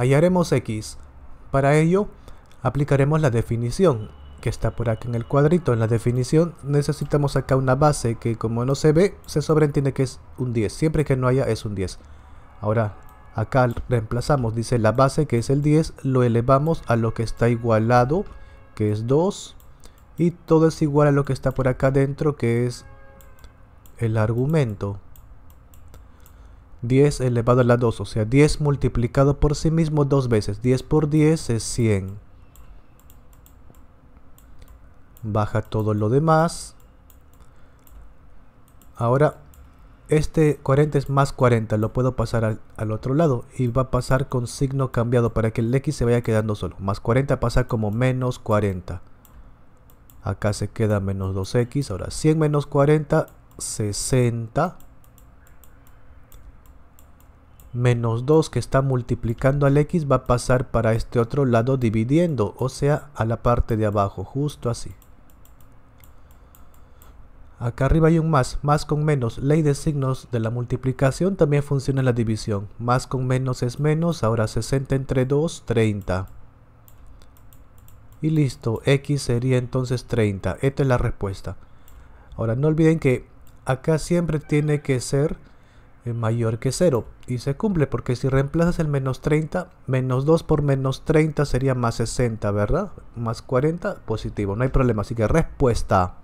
hallaremos x. Para ello, aplicaremos la definición, que está por acá en el cuadrito. En la definición necesitamos acá una base que como no se ve, se sobreentiende que es un 10. Siempre que no haya es un 10. Ahora, acá reemplazamos, dice la base que es el 10, lo elevamos a lo que está igualado, que es 2. Y todo es igual a lo que está por acá dentro, que es el argumento. 10 elevado a la 2, o sea, 10 multiplicado por sí mismo dos veces. 10 por 10 es 100. Baja todo lo demás. Ahora, este 40 es más 40, lo puedo pasar al, otro lado y va a pasar con signo cambiado para que el X se vaya quedando solo. Más 40 pasa como menos 40. Acá se queda menos 2X, ahora 100 menos 40, 60 menos 2 que está multiplicando al x va a pasar para este otro lado dividiendo, o sea, a la parte de abajo, justo así. Acá arriba hay un más, más con menos, ley de signos de la multiplicación también funciona en la división. Más con menos es menos, ahora 60 entre 2, 30. Y listo, x sería entonces 30, esta es la respuesta. Ahora no olviden que acá siempre tiene que ser eh, mayor que 0 y se cumple porque si reemplazas el menos 30 menos 2 por menos 30 sería más 60 verdad más 40 positivo no hay problema así que respuesta